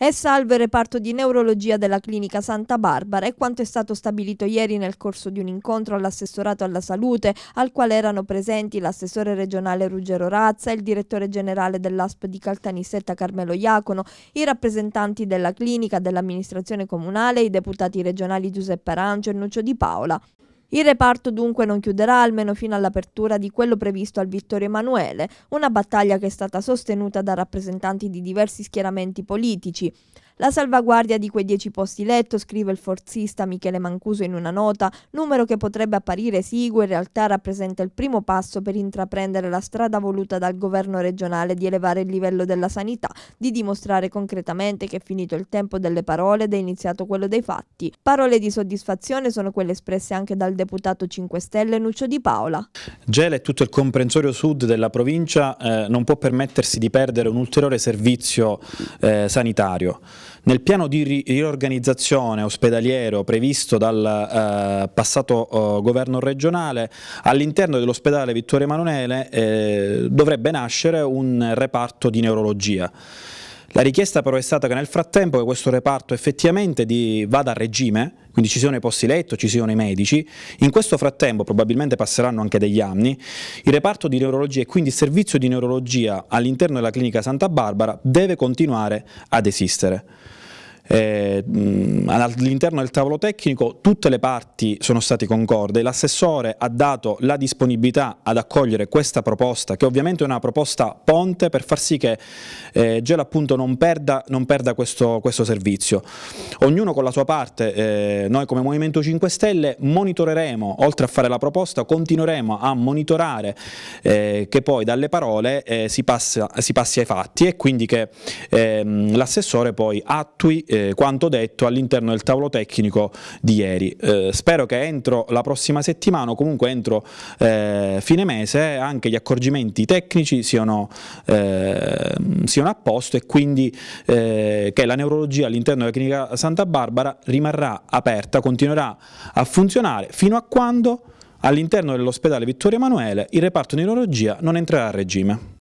È salvo il reparto di neurologia della clinica Santa Barbara e quanto è stato stabilito ieri nel corso di un incontro all'assessorato alla salute al quale erano presenti l'assessore regionale Ruggero Razza, il direttore generale dell'ASP di Caltanissetta Carmelo Iacono, i rappresentanti della clinica, dell'amministrazione comunale, i deputati regionali Giuseppe Arancio e Nuccio Di Paola. Il reparto dunque non chiuderà almeno fino all'apertura di quello previsto al Vittorio Emanuele, una battaglia che è stata sostenuta da rappresentanti di diversi schieramenti politici. La salvaguardia di quei dieci posti letto, scrive il forzista Michele Mancuso in una nota, numero che potrebbe apparire esiguo, in realtà rappresenta il primo passo per intraprendere la strada voluta dal governo regionale di elevare il livello della sanità, di dimostrare concretamente che è finito il tempo delle parole ed è iniziato quello dei fatti. Parole di soddisfazione sono quelle espresse anche dal deputato 5 Stelle Nuccio Di Paola. Gela e tutto il comprensorio sud della provincia eh, non può permettersi di perdere un ulteriore servizio eh, sanitario. Nel piano di ri riorganizzazione ospedaliero previsto dal eh, passato eh, governo regionale, all'interno dell'ospedale Vittorio Emanuele eh, dovrebbe nascere un reparto di neurologia. La richiesta però è stata che nel frattempo che questo reparto effettivamente di, vada a regime, quindi ci siano i posti letto, ci siano i medici, in questo frattempo probabilmente passeranno anche degli anni, il reparto di neurologia e quindi il servizio di neurologia all'interno della clinica Santa Barbara deve continuare ad esistere eh, all'interno del tavolo tecnico tutte le parti sono state concorde, l'assessore ha dato la disponibilità ad accogliere questa proposta, che ovviamente è una proposta ponte per far sì che eh, Gela appunto non perda, non perda questo, questo, servizio. Ognuno con la sua parte, eh, noi come Movimento 5 Stelle monitoreremo, oltre a fare la proposta, continueremo a monitorare eh, che poi dalle parole eh, si, passa, si, passi ai fatti e quindi che ehm, l'assessore poi attui eh, eh, quanto detto all'interno del tavolo tecnico di ieri. Eh, spero che entro la prossima settimana o comunque entro eh, fine mese anche gli accorgimenti tecnici siano, eh, siano a posto e quindi eh, che la neurologia all'interno della clinica Santa Barbara rimarrà aperta, continuerà a funzionare fino a quando all'interno dell'ospedale Vittorio Emanuele il reparto di neurologia non entrerà a regime.